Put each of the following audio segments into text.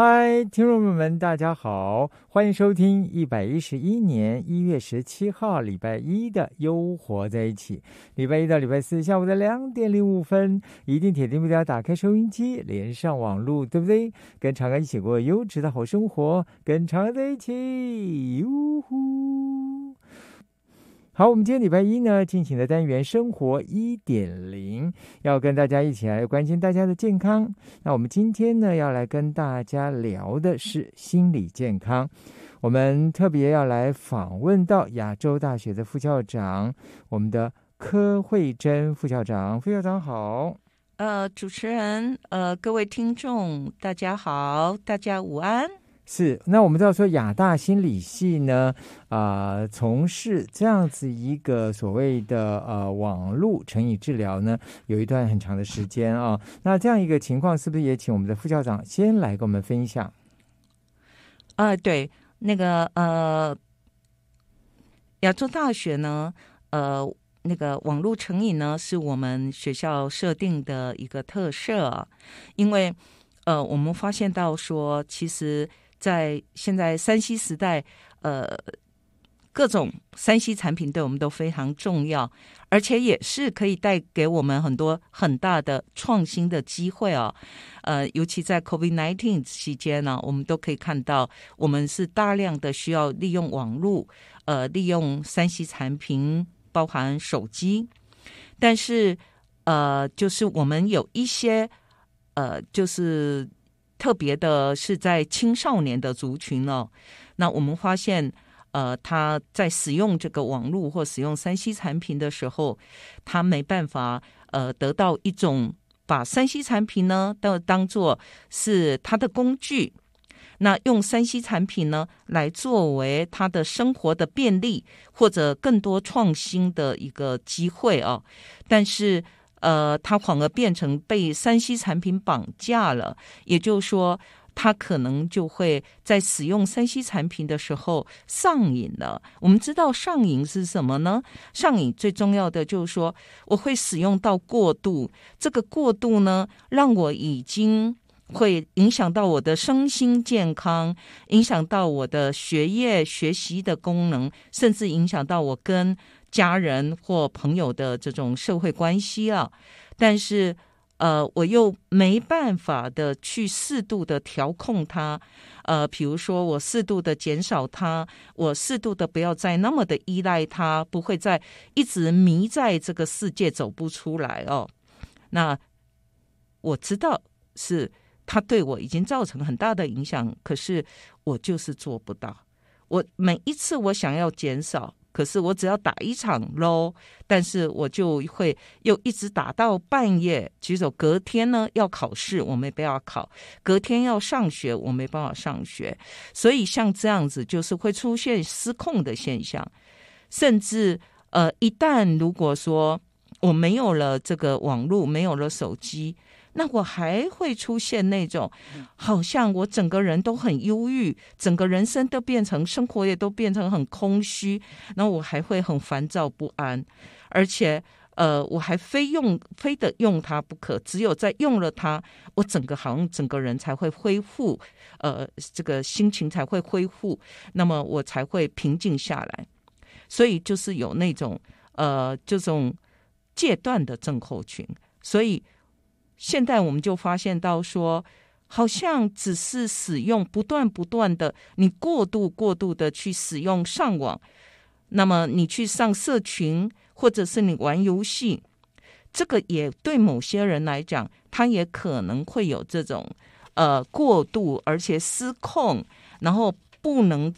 嗨，听众朋友们，大家好，欢迎收听一百一十一年一月十七号礼拜一的《优活在一起》。礼拜一到礼拜四下午的两点零五分，一定铁定不掉，打开收音机，连上网络，对不对？跟长安一起过优质的好生活，跟安在一起，呜呼。好，我们今天礼拜一呢，进行的单元生活一点零，要跟大家一起来关心大家的健康。那我们今天呢，要来跟大家聊的是心理健康。我们特别要来访问到亚洲大学的副校长，我们的柯慧珍副校长，副校长好。呃，主持人，呃，各位听众，大家好，大家午安。是，那我们知道说亚大心理系呢，啊，从事这样子一个所谓的呃网络成瘾治疗呢，有一段很长的时间啊。那这样一个情况，是不是也请我们的副校长先来跟我们分享？啊，对，那个呃，亚洲大学呢，呃，那个网络成瘾呢，是我们学校设定的一个特色，因为呃，我们发现到说其实。在现在山西时代，呃，各种山西产品对我们都非常重要，而且也是可以带给我们很多很大的创新的机会哦。呃，尤其在 COVID-19 期间呢，我们都可以看到，我们是大量的需要利用网络，呃，利用山西产品，包含手机。但是，呃，就是我们有一些，呃，就是。特别的是在青少年的族群哦，那我们发现，呃，他在使用这个网络或使用山西产品的时候，他没办法呃得到一种把山西产品呢，都当做是他的工具，那用山西产品呢来作为他的生活的便利或者更多创新的一个机会哦，但是。呃，它反而变成被三 C 产品绑架了。也就是说，他可能就会在使用三 C 产品的时候上瘾了。我们知道上瘾是什么呢？上瘾最重要的就是说，我会使用到过度。这个过度呢，让我已经会影响到我的身心健康，影响到我的学业学习的功能，甚至影响到我跟。家人或朋友的这种社会关系啊，但是呃，我又没办法的去适度的调控它。呃，比如说我适度的减少它，我适度的不要再那么的依赖它，不会再一直迷在这个世界走不出来哦。那我知道是他对我已经造成很大的影响，可是我就是做不到。我每一次我想要减少。可是我只要打一场咯，但是我就会又一直打到半夜。举手隔天呢要考试，我没办法考；隔天要上学，我没办法上学。所以像这样子，就是会出现失控的现象，甚至呃，一旦如果说我没有了这个网络，没有了手机。那我还会出现那种，好像我整个人都很忧郁，整个人生都变成，生活也都变成很空虚。那我还会很烦躁不安，而且呃，我还非用非得用它不可，只有在用了它，我整个好像整个人才会恢复，呃，这个心情才会恢复，那么我才会平静下来。所以就是有那种呃这种戒断的症候群，所以。现在我们就发现到说，好像只是使用不断不断的，你过度过度的去使用上网，那么你去上社群或者是你玩游戏，这个也对某些人来讲，他也可能会有这种呃过度而且失控，然后不能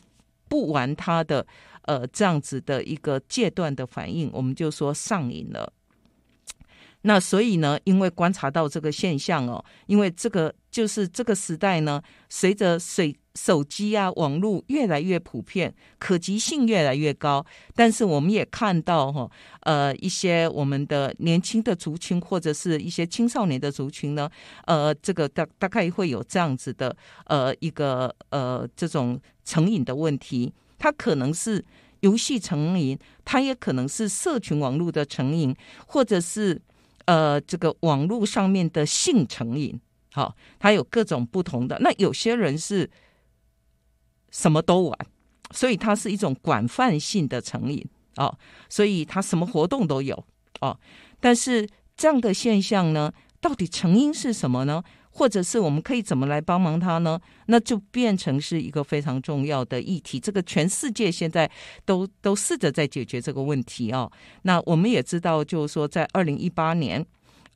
不玩他的呃这样子的一个戒断的反应，我们就说上瘾了。那所以呢，因为观察到这个现象哦，因为这个就是这个时代呢，随着水。手机啊、网络越来越普遍，可及性越来越高，但是我们也看到哈，呃，一些我们的年轻的族群或者是一些青少年的族群呢，呃，这个大大概会有这样子的呃一个呃这种成瘾的问题，它可能是游戏成瘾，它也可能是社群网络的成瘾，或者是。呃，这个网络上面的性成瘾，好，它有各种不同的。那有些人是什么都玩，所以它是一种广泛性的成瘾哦，所以它什么活动都有哦。但是这样的现象呢，到底成因是什么呢？或者是我们可以怎么来帮忙他呢？那就变成是一个非常重要的议题。这个全世界现在都都试着在解决这个问题啊。那我们也知道，就是说，在二零一八年，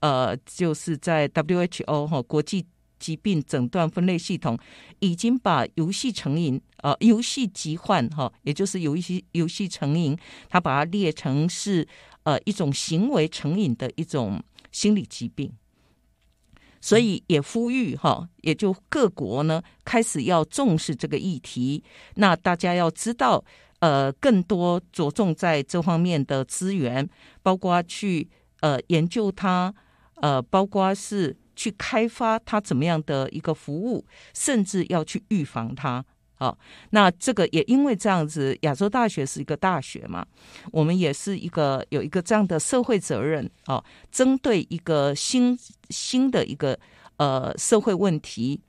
呃，就是在 WHO 哈国际疾病诊断分类系统已经把游戏成瘾啊游戏疾患哈，也就是有一些游戏成瘾，它把它列成是呃一种行为成瘾的一种心理疾病。所以也呼吁哈，也就各国呢开始要重视这个议题。那大家要知道，呃，更多着重在这方面的资源，包括去呃研究它，呃，包括是去开发它怎么样的一个服务，甚至要去预防它。哦，那这个也因为这样子，亚洲大学是一个大学嘛，我们也是一个有一个这样的社会责任哦，针对一个新新的一个呃社会问题，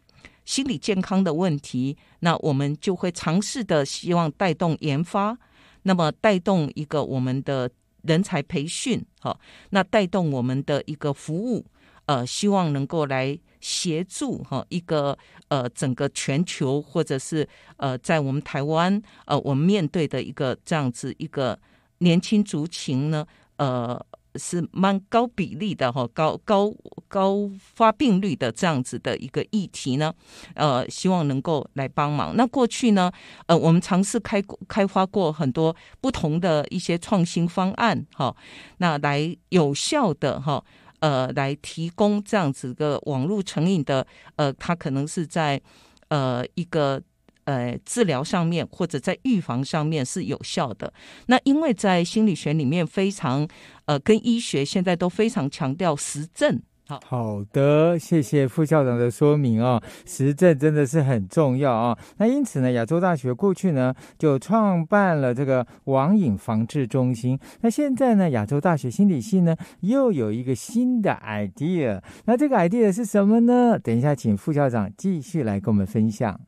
心理健康的问题，那我们就会尝试的希望带动研发，那么带动一个我们的人才培训，好，那带动我们的一个服务。呃，希望能够来协助哈一个呃整个全球或者是呃在我们台湾呃我们面对的一个这样子一个年轻族群呢呃是蛮高比例的哈高高高发病率的这样子的一个议题呢呃希望能够来帮忙。那过去呢呃我们尝试开开发过很多不同的一些创新方案哈那来有效的哈。呃，来提供这样子个网络成瘾的，呃，他可能是在呃一个呃治疗上面或者在预防上面是有效的。那因为在心理学里面非常呃，跟医学现在都非常强调实证。好好的，谢谢副校长的说明啊，实证真的是很重要啊。那因此呢，亚洲大学过去呢就创办了这个网瘾防治中心。那现在呢，亚洲大学心理系呢又有一个新的 idea。那这个 idea 是什么呢？等一下，请副校长继续来跟我们分享。